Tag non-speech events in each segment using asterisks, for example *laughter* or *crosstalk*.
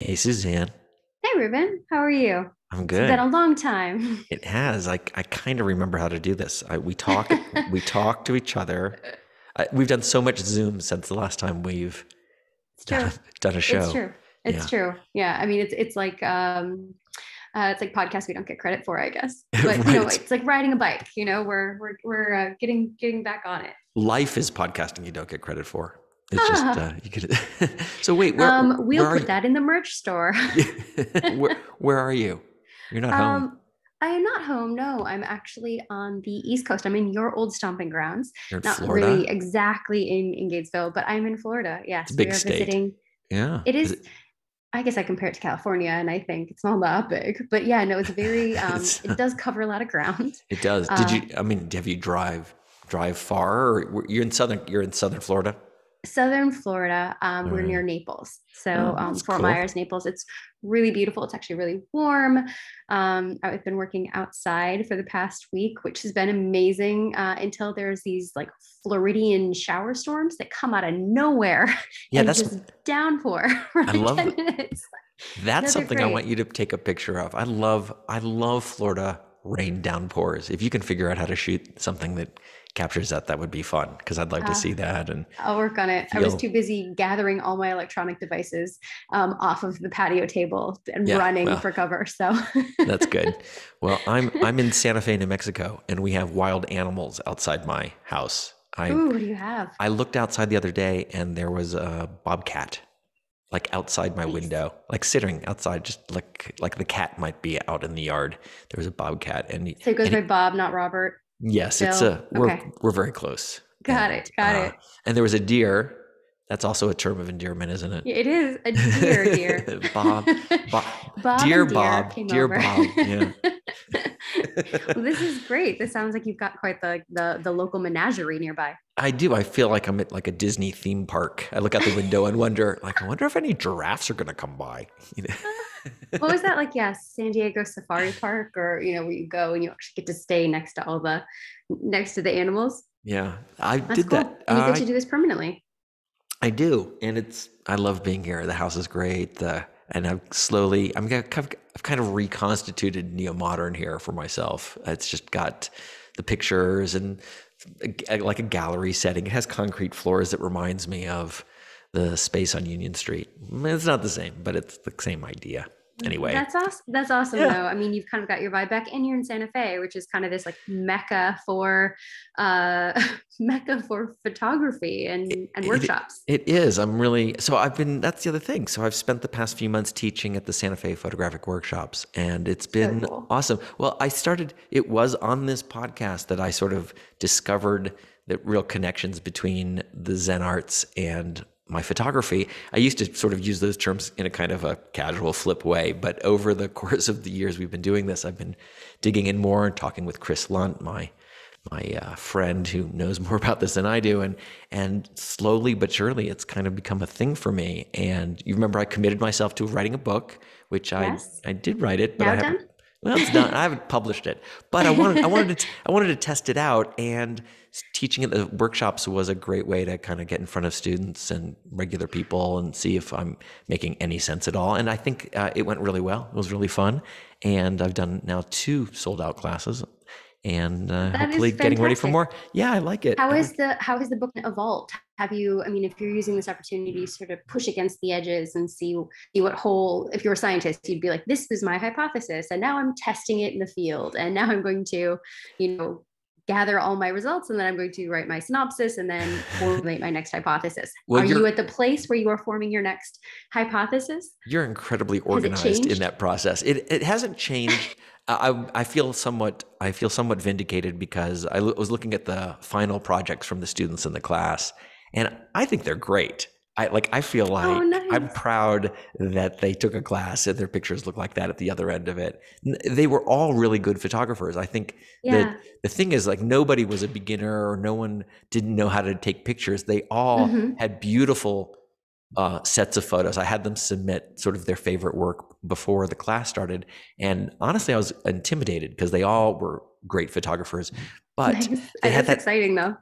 Hey, Suzanne. Hey, Ruben. How are you? I'm good. It's been a long time. *laughs* It has. I I kind of remember how to do this. I, we talk. we talk to each other. I, we've done so much Zoom since the last time we've done, done, a show. It's true. It's yeah. true. Yeah. I mean, it's it's like um, uh, it's like podcasts we don't get credit for, I guess. *laughs* But right. you know, it's like riding a bike. You know, we're we're we're uh, getting getting back on it. Life is podcasting you don't get credit for. It's ah. just *laughs* uh, you could. *laughs* so wait, where, um, we'll where put that in the merch store. *laughs* where, where, are you? You're not um, home. I am not home. No, I'm actually on the East Coast. I'm in your old stomping grounds. You're not Florida. really exactly in, in Gatesville, but I'm in Florida. Yes, big we are state. visiting. Yeah, it is. is it... I guess I compare it to California, and I think it's not that big. But yeah, no, it's very. Um, it's... it does cover a lot of ground. It does. Did uh, you? Um, I mean, have you drive drive far? Or you're in southern. You're in southern Florida southern Florida. Um, We're near mm. Naples, so oh, um, Fort cool. Myers, Naples. It's really beautiful. It's actually really warm. Um, I've been working outside for the past week, which has been amazing. Uh, until there's these like Floridian shower storms that come out of nowhere. *laughs* Yeah, that's just downpour. *laughs* I love Minutes. That's no, something great. I want you to take a picture of. I love, I love Florida rain downpours. If you can figure out how to shoot something that captures that, that would be fun because I'd like uh, to ah. see that. And I'll work on it. Feel... I was too busy gathering all my electronic devices um, off of the patio table and yeah, running well, for cover. So that's good. *laughs* Well, I'm I'm in Santa Fe, New Mexico, and we have wild animals outside my house. I, Ooh, what do you have? I looked outside the other day, and there was a bobcat like outside my window, like sitting outside, just like like the cat might be out in the yard. There was a bobcat, and so it goes by Bob, not Robert. Yes, it's a we're okay. we're very close. Got and, it. Got uh, it. And there was a deer. That's also a term of endearment, isn't it? It is a deer, deer. *laughs* Bob, Bob, *laughs* Bob dear, Bob, dear over. Bob. Yeah. *laughs* well, this is great. This sounds like you've got quite the the, the local menagerie nearby. I do. I feel like I'm at like a Disney theme park. I look out the window and wonder, *laughs* like, I wonder if any giraffes are going to come by. You know? *laughs* what was that like? Yeah, San Diego Safari Park, or you know, where you go and you actually get to stay next to all the next to the animals. Yeah, I That's did cool. that. And you get uh, to do this permanently. I do, and it's I love being here. The house is great. The and I'm slowly I'm i I've kind of reconstituted neo modern here for myself. It's just got the pictures and like a gallery setting. It has concrete floors that reminds me of the space on Union Street. It's not the same, but it's the same idea anyway that's awesome that's awesome yeah. though i mean you've kind of got your vibe back and you're in santa fe which is kind of this like mecca for uh *laughs* mecca for photography and it, and workshops it, it is i'm really so i've been that's the other thing so i've spent the past few months teaching at the santa fe photographic workshops and it's been cool. awesome well i started it was on this podcast that i sort of discovered the real connections between the zen arts and my photography. I used to sort of use those terms in a kind of a casual flip way, but over the *laughs* course of the years we've been doing this, I've been digging in more and talking with Chris Lunt, my my uh, friend who knows *laughs* more about this than I do, and and slowly but surely it's kind of become a thing for me. And you remember I committed myself to writing a book, which yes. I I did write it, but now I haven't. Done? Well, it's not. I haven't published it, but I wanted, I wanted, to, *laughs* I wanted to test it out. And teaching at the workshops was a great way to kind of get in front of students and regular people and see if I'm making any sense at all. And I think uh, it went really well. It was really fun, and I've done now two sold out classes, and uh, hopefully getting ready for more. Yeah, I like it. How is the How has the book evolved? have you i mean if you're using this opportunity to sort of push against the edges and see see what whole if you're a scientist you'd be like this is my hypothesis and now i'm testing it in the field and now i'm going to you know gather all my results and then i'm going to write my synopsis and then formulate my next hypothesis well, are you at the place where you are forming your next hypothesis you're incredibly organized in that process it, it hasn't changed *laughs* I, I feel somewhat I feel somewhat vindicated because I was looking at the final projects from the students in the class and I think they're great. I like I feel oh, like oh, nice. I'm proud that they took a class and their pictures look like that at the other end of it. They were all really good photographers. I think yeah. that the thing is like nobody was a beginner or no one didn't know how to take pictures. They all mm-hmm. had beautiful uh, sets of photos. I had them submit sort of their favorite work before the class started. And honestly, I was intimidated because they all were great photographers. But *laughs* nice. they had that exciting though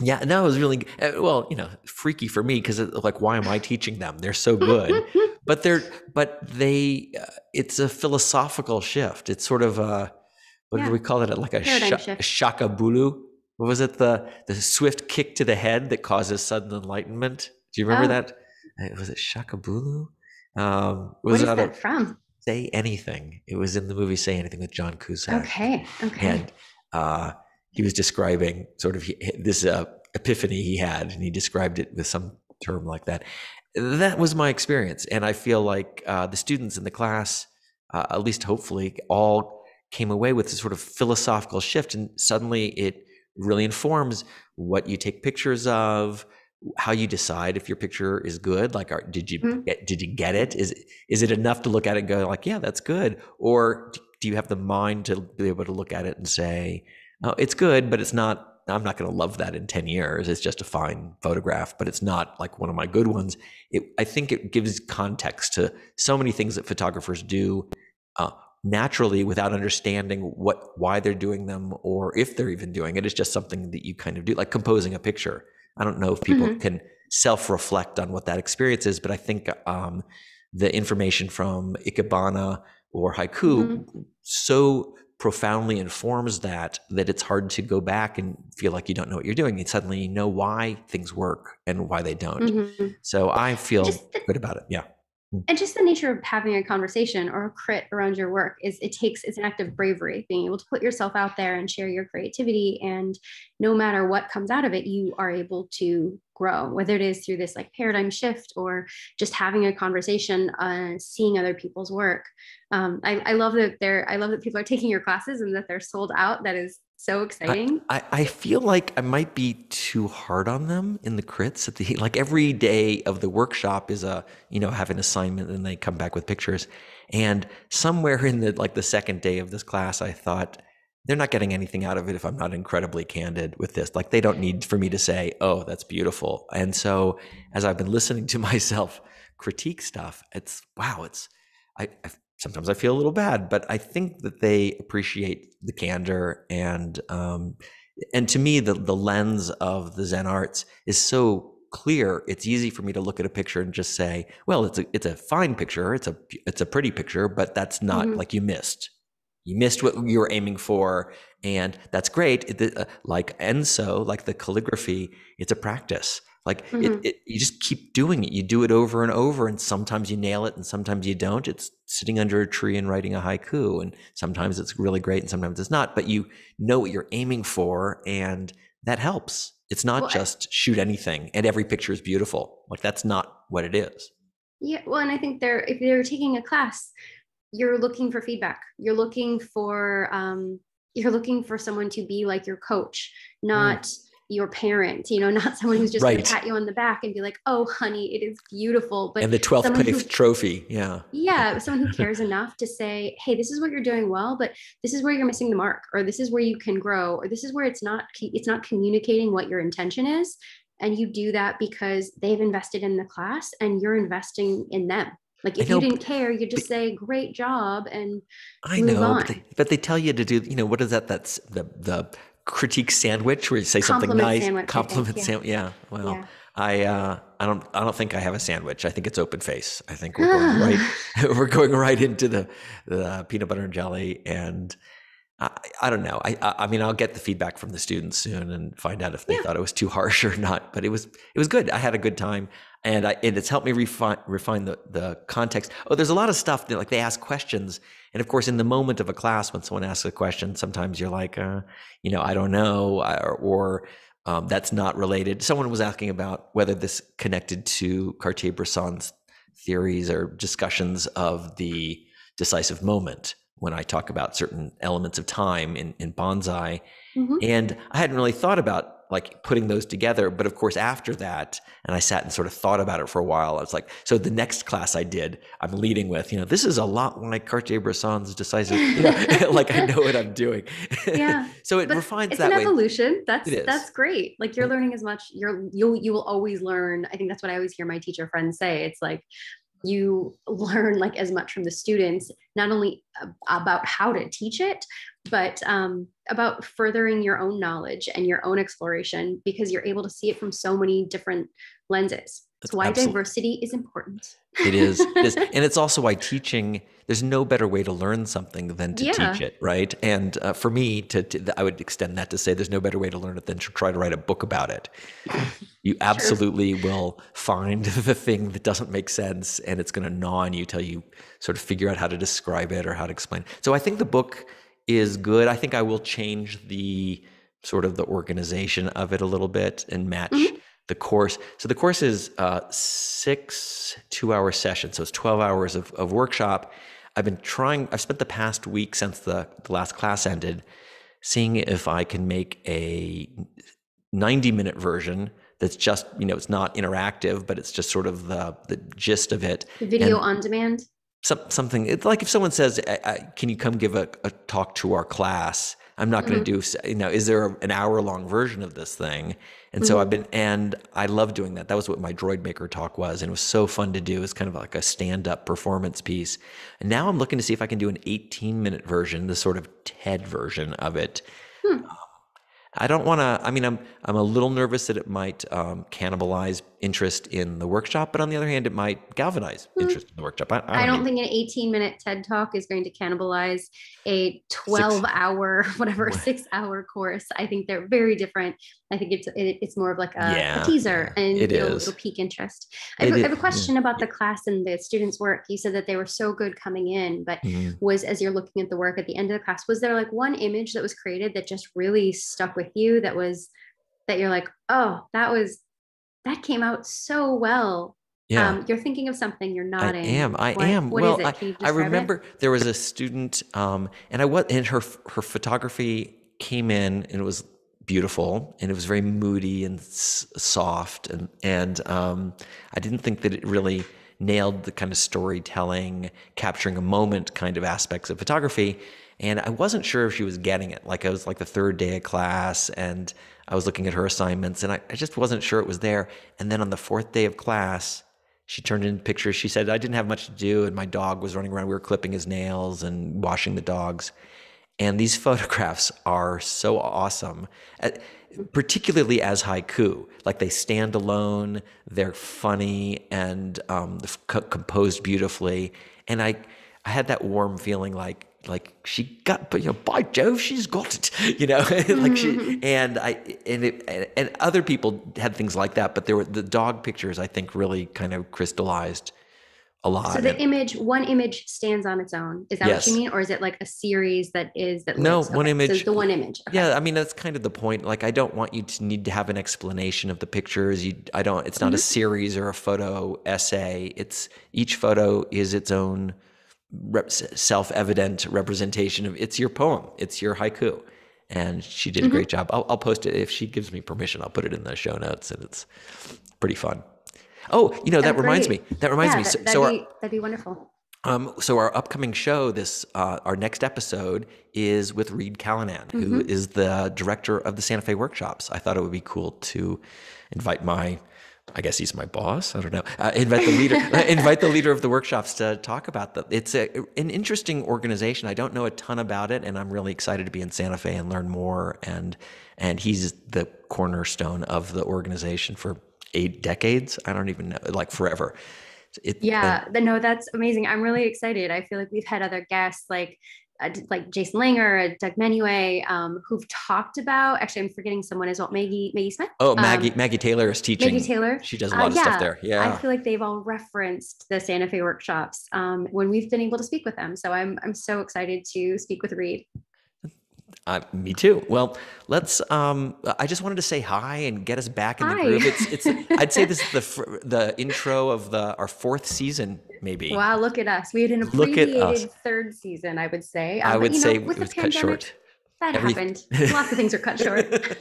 yeah, and that was really eh, well, you know, freaky for me because like, why am I teaching them? They're so good, *laughs* but they're but they. Uh, it's a philosophical shift. It's sort of a what yeah. do we call it? Like a sh- shaka bulu. What was it? The the swift kick to the head that causes sudden enlightenment. Do you remember oh. that? Eh, was it shaka bulu? Um, was what is from? Say anything. It was in the movie Say Anything with John Cusack. Okay. Okay. And. Uh, he was describing sort of this uh, epiphany he had, and he described it with some term like that. That was my experience, and I feel like uh, the students in the class, uh, at least hopefully, all came away with this sort of philosophical shift, and suddenly it really informs what you take pictures of, how you decide if your picture is good like are, did you mm-hmm. get, did you get it is is it enough to look at it and go like yeah that's good or do you have the mind to be able to look at it and say Oh, it's good, but it's not. I'm not going to love that in 10 years. It's just a fine photograph, but it's not like one of my good ones. It, I think it gives context to so many things that photographers do uh, naturally without understanding what why they're doing them or if they're even doing it. It's just something that you kind of do, like composing a picture. I don't know if people mm-hmm. can self reflect on what that experience is, but I think um, the information from Ikebana or haiku mm-hmm. so profoundly informs that that it's hard to go back and feel like you don't know what you're doing and suddenly you know why things work and why they don't mm-hmm. so i feel the, good about it yeah mm. and just the nature of having a conversation or a crit around your work is it takes it's an act of bravery being able to put yourself out there and share your creativity and no matter what comes out of it you are able to grow whether it is through this like paradigm shift or just having a conversation uh, seeing other people's work um, I, I, love that they're i love that people are taking your classes and that they're sold out that is so exciting I, I, I feel like i might be too hard on them in the crits at the *laughs* like every day of the workshop is a you know have an assignment and they come back with pictures and somewhere in the like the second day of this class i thought they're not getting anything out of it if I'm not incredibly candid with this. Like they don't need for me to say, "Oh, that's beautiful." And so, as I've been listening to *laughs* myself critique stuff, it's wow, it's I, I sometimes I feel a little bad, but I think that they appreciate the candor and um, and to me, the the lens of the Zen arts is so clear. It's easy for me to look at a picture and just say, "Well, it's a it's a fine picture. It's a it's a pretty picture," but that's not mm-hmm. like you missed you missed what you were aiming for and that's great it, uh, like enso like the calligraphy it's a practice like mm-hmm. it, it, you just keep doing it you do it over and over and sometimes you nail it and sometimes you don't it's sitting under a tree and writing a haiku and sometimes it's really great and sometimes it's not but you know what you're aiming for and that helps it's not well, just I, shoot anything and every picture is beautiful like that's not what it is yeah well and i think they're if they're taking a class you're looking for feedback you're looking for um, you're looking for someone to be like your coach not mm. your parent you know *laughs* not someone who's just right. going to pat you on the back and be like oh honey it is beautiful but and the 12th place who, trophy yeah yeah *laughs* someone who cares enough to say hey this is what you're doing well but this is where you're missing the mark or this is where you can grow or this is where it's not it's not communicating what your intention is and you do that because they've invested in the class and you're investing in them like if know, you didn't care, you just say great job and I know, but they, but, they, tell you to do. You know what is that? That's the the critique sandwich where you say compliment something nice, sandwich, compliment think, sandwich. Yeah. yeah. Well, yeah. I uh, I don't I don't think I have a sandwich. I think it's open face. I think we're going *laughs* right *laughs* we're going right into the the peanut butter and jelly and I, I don't know. I, I, mean, I'll get the feedback from the students soon and find out if they yeah. thought it was too harsh or not. But it was it was good. I had a good time, and I, it's helped me refine refine the the context. Oh, there's a lot of stuff that like they ask questions, and of course, in the moment of a class, when someone asks a question, sometimes you're like, uh, you know, I don't know, or, or um, that's not related. Someone was asking about whether this connected to Cartier-Bresson's theories or discussions of the decisive moment when I talk about certain elements of time in, in bonsai. Mm-hmm. And I hadn't really thought about like putting those together. But of course, after that, and I sat and sort of thought about it for a while, I was like, so the next class I did, I'm leading with, you know, this is a lot like Cartier Bresson's decisive, you know, *laughs* *laughs* like I know what I'm doing. Yeah. *laughs* so it refines it's that. It's an way. evolution. That's that's great. Like you're mm-hmm. learning as much, you're you'll you will always learn. I think that's what I always hear my teacher friends say. It's like you *laughs* learn like as much from the students not only about how to teach it but um, about furthering your own knowledge and your own exploration because you're able to see it from so many different lenses That's why Absolutely. diversity is important it is, it is *laughs* and it's also why teaching there's no better way to learn something than to yeah. teach it, right? And uh, for me, to, to, I would extend that to say there's no better way to learn it than to try to write a book about it. *sighs* You absolutely sure. will find *laughs* the thing that doesn't make sense, and it's going to gnaw on you till you sort of figure out how to describe it or how to explain. So I think the book is good. I think I will change the sort of the organization of it a little bit and match. Mm-hmm the course. So the course is uh, six two hour sessions. So it's 12 hours of, of workshop. I've been trying, I've spent the past week since the, the last class ended, seeing if I can make a 90 minute version that's just, you know, it's not interactive, but it's just sort of the, the gist of it. Video and on demand? Some, something, it's like if someone says, I, I, Can you come give a, a talk to our class? I'm not going to mm-hmm. do, you know, is there a, an hour long version of this thing? And mm-hmm. so I've mm-hmm. been, and I love doing that. That was what my Droid Maker talk was. And it was so fun to do. It's kind of like a stand up performance piece. And now I'm looking to see if I can do an 18 minute version, the sort of TED version of it I don't want to. I mean, I'm I'm a little nervous that it might um, cannibalize interest in the workshop, but on the other hand, it might galvanize mm-hmm. interest in the workshop. I, I don't, I don't think an 18 minute TED talk is going to cannibalize a 12 six. hour, *laughs* whatever, six hour course. I think they're very different. I think it's it, it's more of like a, yeah, a teaser and it you'll, you'll interest. I have, I have, a question mm. about the class and the students' work. You said that they were so good coming in, but mm-hmm. was as you're looking at the work at the end of the class, was there like one image that was created that just really stuck with you? That was that you're like, oh, that was that came out so well yeah. Um, you're thinking of something. You're nodding. I am. I what, am. What well, I, I, remember it? there was a student, um, and I was, and her her photography came in, and it was beautiful and it was very moody and s- soft and and um, I didn't think that it really nailed the kind of storytelling, capturing a moment kind of aspects of photography. And I wasn't sure if she was getting it. Like I was like the third day of class and I was looking at her assignments and I, I just wasn't sure it was there. And then on the fourth day of class, she turned in pictures. She said, I didn't have much to do and my dog was running around. We were clipping his nails and washing the dogs. And these *laughs* photographs are so awesome, uh, particularly as haiku. Like they stand alone, they're funny and um, composed beautifully. And I, I had that warm feeling like, like she got, but you know, by Jove, she's got it, *laughs* you know, *laughs* like she, and I, and it, and other people had things like that, but there were the dog pictures, I think really kind of crystallized a lot. So the image, one image stands on its own. Is that yes. what you mean, or is it like a series that is that? No, one image. So the one image. Okay. Yeah, I mean that's kind of the point. Like I don't want you to need to have an explanation of the pictures. You, I don't. It's not mm-hmm. a series or a photo essay. It's each photo is its own rep- self-evident representation of. It's your poem. It's your haiku. And she did mm-hmm. a great job. I'll, I'll post it if she gives me permission. I'll put it in the show notes, and it's pretty fun. Oh, you know, that reminds me. That reminds yeah, me. So, that'd, so our, be, that'd be wonderful. Um, so our upcoming show, this uh, our next episode is with Reed Callanan, mm-hmm. who is the director of the Santa Fe workshops. I thought it would be cool to invite my, I guess he's my boss. I don't know. Uh, invite the leader, *laughs* *laughs* invite the leader of the workshops to talk about the. It's a, an interesting organization. I don't know a ton about it, and I'm really excited to be in Santa Fe and learn more. And and he's the cornerstone of the organization for eight decades. I don't even know, like forever. It, yeah, no, that's amazing. I'm really excited. I feel like we've had other guests like uh, like Jason Langer, Doug Menue, um, who've talked about. Actually, I'm forgetting someone as well. Maggie Maggie Smith. Oh, um, Maggie um, Maggie Taylor is teaching. Maggie Taylor. She does a uh, lot uh, of yeah. stuff there. Yeah, I feel like they've all referenced the Santa Fe workshops um, when we've been able to speak with them. So I'm I'm so excited to speak with Reed. Uh, me too. Well, let's. Um, I just wanted to say hi and get us back in hi. the groove. It's, it's. *laughs* I'd say this is the fr- the intro of the our fourth season, maybe. Wow! Look at us. We had an abbreviated third season. I would say. Um, I would but, say know, with the pandemic, cut short. That Every- happened. Lots of things are cut short.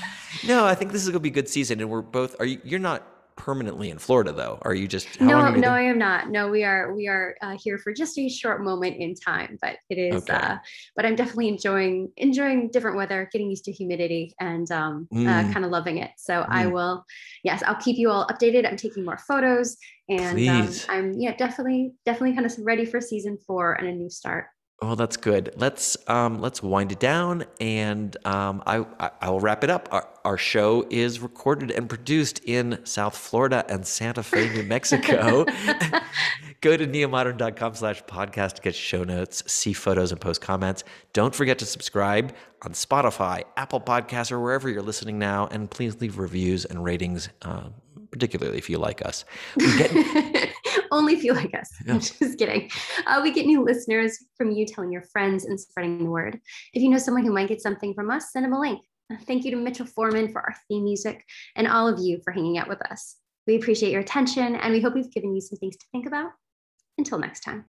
*laughs* *laughs* no, I think this is gonna be a good season, and we're both. Are you? You're not permanently in Florida, though. Are you just no, you no, I am not. No, we are we are uh, here for just a short moment in time, but it is. Okay. Uh, but I'm definitely enjoying enjoying different weather, getting used to humidity, and um, uh, mm. uh, kind of loving it. So mm. I will, yes, I'll keep you all updated. I'm taking more photos, and um, I'm yeah, definitely definitely kind of ready for season four and a new start. Well, oh, that's good. Let's um, let's wind it down, and um, I, I I will wrap it up. Our, our show is recorded and produced in South Florida and Santa Fe, New Mexico. *laughs* Go to neomodern.com slash podcast to get show notes, see photos, and post comments. Don't forget to subscribe on Spotify, Apple Podcasts, or wherever you're listening now. And please leave reviews and ratings, uh, particularly if you like us. We get, *laughs* only feel like us. Yeah. I'm *laughs* just kidding. Uh, we get new listeners from you telling your friends and spreading the word. If you know someone who might get something from us, send them a link. Uh, thank you to Mitchell Foreman for our theme music and all of you for hanging out with us. We appreciate your attention and we hope we've given you some things to think about. Until next time.